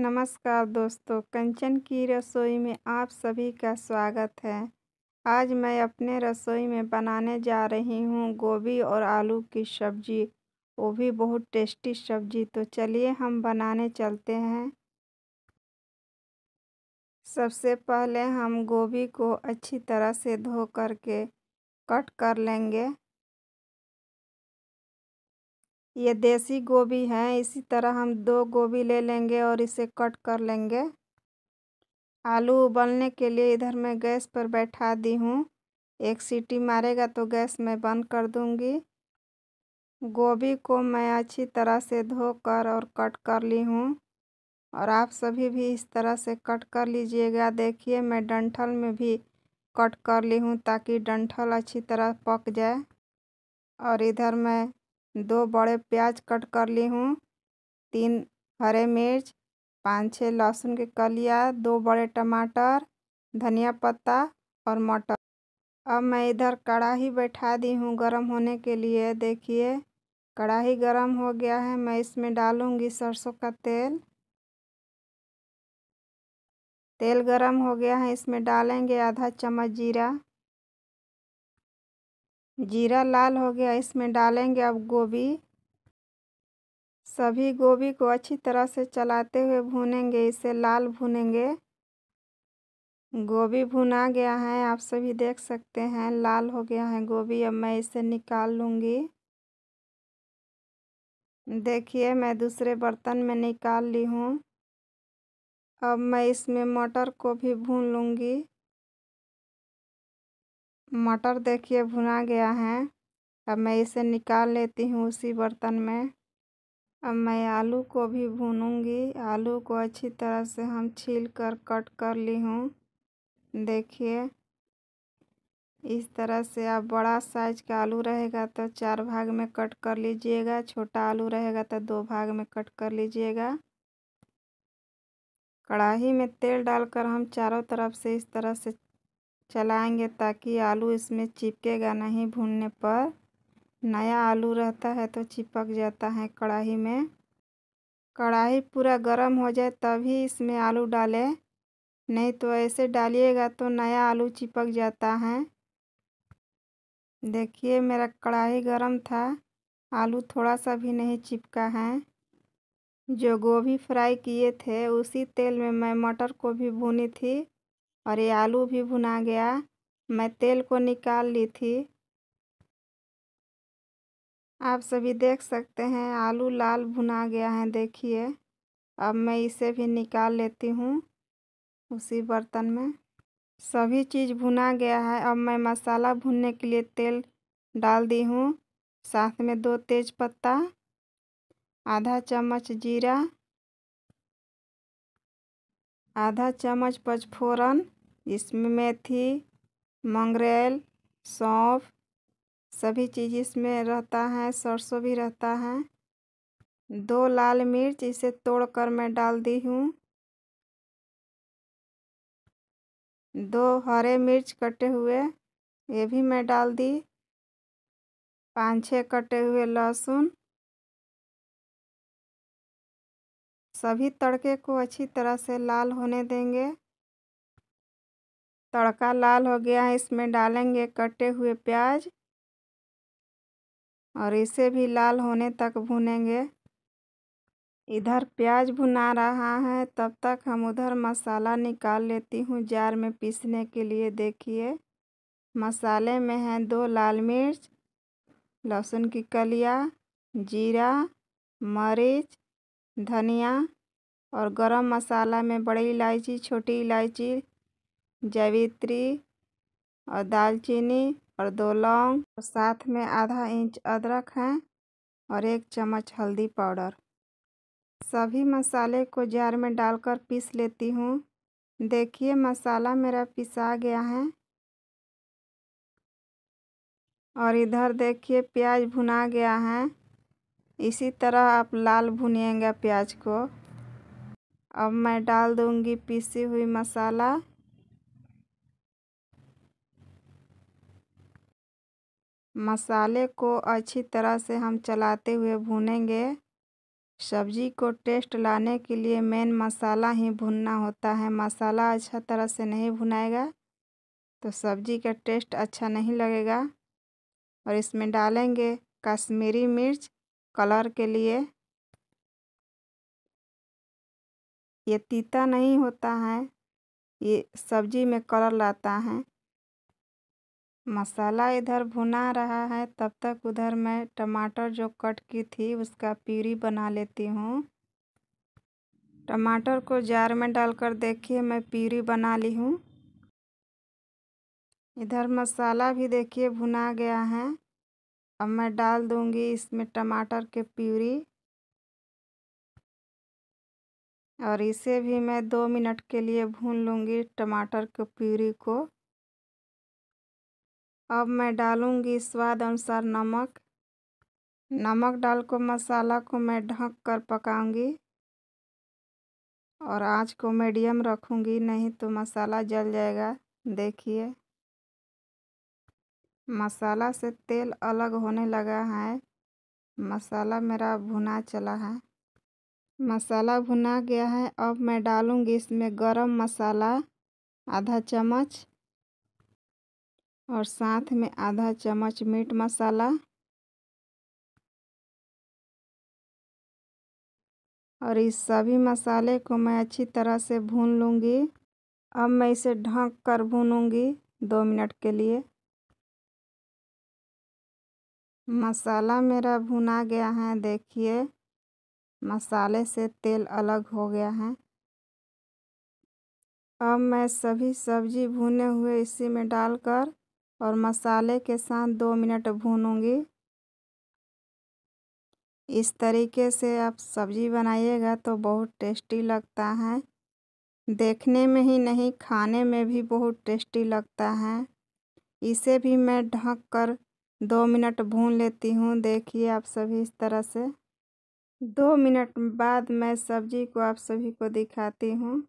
नमस्कार दोस्तों कंचन की रसोई में आप सभी का स्वागत है आज मैं अपने रसोई में बनाने जा रही हूँ गोभी और आलू की सब्ज़ी वो भी बहुत टेस्टी सब्ज़ी तो चलिए हम बनाने चलते हैं सबसे पहले हम गोभी को अच्छी तरह से धो कर के कट कर लेंगे ये देसी गोभी हैं इसी तरह हम दो गोभी ले लेंगे और इसे कट कर लेंगे आलू उबलने के लिए इधर मैं गैस पर बैठा दी हूँ एक सीटी मारेगा तो गैस मैं बंद कर दूँगी गोभी को मैं अच्छी तरह से धो कर और कट कर ली हूँ और आप सभी भी इस तरह से कट कर लीजिएगा देखिए मैं डंठल में भी कट कर ली हूँ ताकि डंठल अच्छी तरह पक जाए और इधर मैं दो बड़े प्याज कट कर ली हूँ तीन हरे मिर्च पाँच छः लहसुन के कलिया दो बड़े टमाटर धनिया पत्ता और मटर अब मैं इधर कढ़ाही बैठा दी हूँ गर्म होने के लिए देखिए कढ़ाही गर्म हो गया है मैं इसमें डालूँगी सरसों का तेल तेल गरम हो गया है इसमें डालेंगे आधा चम्मच जीरा जीरा लाल हो गया इसमें डालेंगे अब गोभी सभी गोभी को अच्छी तरह से चलाते हुए भूनेंगे इसे लाल भूनेंगे गोभी भुना गया है आप सभी देख सकते हैं लाल हो गया है गोभी अब मैं इसे निकाल लूँगी देखिए मैं दूसरे बर्तन में निकाल ली हूँ अब मैं इसमें मटर को भी भून लूँगी मटर देखिए भुना गया है अब मैं इसे निकाल लेती हूँ उसी बर्तन में अब मैं आलू को भी भूनूंगी आलू को अच्छी तरह से हम छील कर कट कर ली हूँ देखिए इस तरह से आप बड़ा साइज का आलू रहेगा तो चार भाग में कट कर लीजिएगा छोटा आलू रहेगा तो दो भाग में कट कर लीजिएगा कढ़ाही में तेल डालकर हम चारों तरफ से इस तरह से चलाएँगे ताकि आलू इसमें चिपकेगा नहीं भूनने पर नया आलू रहता है तो चिपक जाता है कढ़ाई में कढ़ाई पूरा गर्म हो जाए तभी इसमें आलू डालें नहीं तो ऐसे डालिएगा तो नया आलू चिपक जाता है देखिए मेरा कढ़ाई गर्म था आलू थोड़ा सा भी नहीं चिपका है जो गोभी फ्राई किए थे उसी तेल में मैं मटर को भी भूनी थी और ये आलू भी भुना गया मैं तेल को निकाल ली थी आप सभी देख सकते हैं आलू लाल भुना गया है देखिए अब मैं इसे भी निकाल लेती हूँ उसी बर्तन में सभी चीज़ भुना गया है अब मैं मसाला भुनने के लिए तेल डाल दी हूँ साथ में दो तेज पत्ता आधा चम्मच जीरा आधा चम्मच पचफोरन इसमें मेथी मंगरेल सौंफ सभी चीज़ इसमें रहता है सरसों भी रहता है दो लाल मिर्च इसे तोड़कर मैं डाल दी हूँ दो हरे मिर्च कटे हुए ये भी मैं डाल दी पाँच छः कटे हुए लहसुन सभी तड़के को अच्छी तरह से लाल होने देंगे तड़का लाल हो गया है इसमें डालेंगे कटे हुए प्याज और इसे भी लाल होने तक भुनेंगे इधर प्याज भुना रहा है तब तक हम उधर मसाला निकाल लेती हूँ जार में पीसने के लिए देखिए मसाले में हैं दो लाल मिर्च लहसुन की कलिया जीरा मरीच धनिया और गरम मसाला में बड़ी इलायची छोटी इलायची जावित्री और दालचीनी और दो लौंग और साथ में आधा इंच अदरक है और एक चम्मच हल्दी पाउडर सभी मसाले को जार में डालकर पीस लेती हूँ देखिए मसाला मेरा पिसा गया है और इधर देखिए प्याज भुना गया है इसी तरह आप लाल भुनिएगा प्याज को अब मैं डाल दूँगी पीसी हुई मसाला मसाले को अच्छी तरह से हम चलाते हुए भूनेंगे सब्ज़ी को टेस्ट लाने के लिए मेन मसाला ही भुनना होता है मसाला अच्छा तरह से नहीं भुनाएगा तो सब्ज़ी का टेस्ट अच्छा नहीं लगेगा और इसमें डालेंगे कश्मीरी मिर्च कलर के लिए ये तीता नहीं होता है ये सब्ज़ी में कलर लाता है मसाला इधर भुना रहा है तब तक उधर मैं टमाटर जो कट की थी उसका प्यूरी बना लेती हूँ टमाटर को जार में डालकर देखिए मैं प्यूरी बना ली हूँ इधर मसाला भी देखिए भुना गया है अब मैं डाल दूँगी इसमें टमाटर के प्यूरी और इसे भी मैं दो मिनट के लिए भून लूँगी टमाटर के प्यूरी को अब मैं डालूँगी स्वाद अनुसार नमक नमक डाल को मसाला को मैं ढक कर पकाऊँगी और आँच को मीडियम रखूँगी नहीं तो मसाला जल जाएगा देखिए मसाला से तेल अलग होने लगा है मसाला मेरा भुना चला है मसाला भुना गया है अब मैं डालूँगी इसमें गरम मसाला आधा चम्मच और साथ में आधा चम्मच मीट मसाला और इस सभी मसाले को मैं अच्छी तरह से भून लूँगी अब मैं इसे ढक कर भूनूँगी दो मिनट के लिए मसाला मेरा भुना गया है देखिए मसाले से तेल अलग हो गया है अब मैं सभी सब्जी भुने हुए इसी में डालकर और मसाले के साथ दो मिनट भूनूंगी इस तरीके से आप सब्ज़ी बनाइएगा तो बहुत टेस्टी लगता है देखने में ही नहीं खाने में भी बहुत टेस्टी लगता है इसे भी मैं ढक कर दो मिनट भून लेती हूँ देखिए आप सभी इस तरह से दो मिनट बाद मैं सब्ज़ी को आप सभी को दिखाती हूँ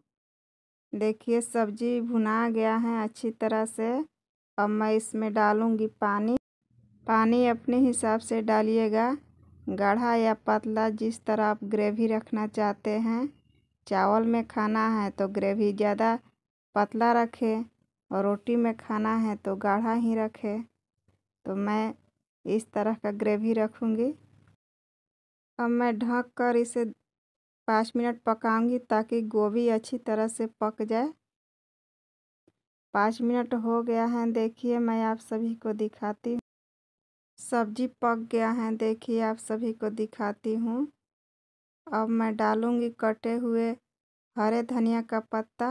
देखिए सब्ज़ी भुना गया है अच्छी तरह से अब मैं इसमें डालूँगी पानी पानी अपने हिसाब से डालिएगा गाढ़ा या पतला जिस तरह आप ग्रेवी रखना चाहते हैं चावल में खाना है तो ग्रेवी ज़्यादा पतला रखें और रोटी में खाना है तो गाढ़ा ही रखें तो मैं इस तरह का ग्रेवी रखूँगी अब मैं ढक कर इसे पाँच मिनट पकाऊंगी ताकि गोभी अच्छी तरह से पक जाए पाँच मिनट हो गया है देखिए मैं आप सभी को दिखाती हूँ सब्जी पक गया है देखिए आप सभी को दिखाती हूँ अब मैं डालूँगी कटे हुए हरे धनिया का पत्ता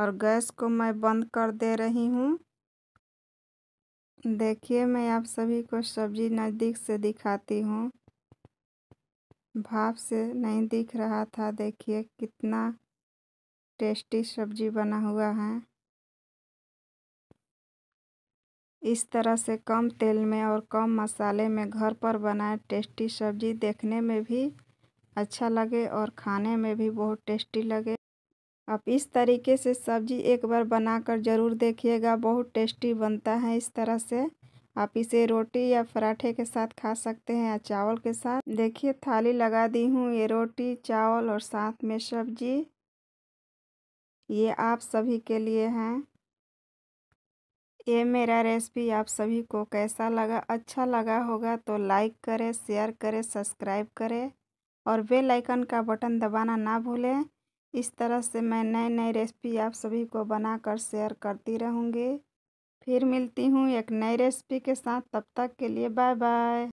और गैस को मैं बंद कर दे रही हूँ देखिए मैं आप सभी को सब्जी नज़दीक से दिखाती हूँ भाप से नहीं दिख रहा था देखिए कितना टेस्टी सब्जी बना हुआ है इस तरह से कम तेल में और कम मसाले में घर पर बनाए टेस्टी सब्जी देखने में भी अच्छा लगे और खाने में भी बहुत टेस्टी लगे आप इस तरीके से सब्जी एक बार बनाकर ज़रूर देखिएगा बहुत टेस्टी बनता है इस तरह से आप इसे रोटी या पराठे के साथ खा सकते हैं या चावल के साथ देखिए थाली लगा दी हूँ ये रोटी चावल और साथ में सब्जी ये आप सभी के लिए हैं ये मेरा रेसिपी आप सभी को कैसा लगा अच्छा लगा होगा तो लाइक करें शेयर करें सब्सक्राइब करें और बेल आइकन का बटन दबाना ना भूलें इस तरह से मैं नए नए रेसिपी आप सभी को बनाकर शेयर करती रहूँगी फिर मिलती हूँ एक नई रेसिपी के साथ तब तक के लिए बाय बाय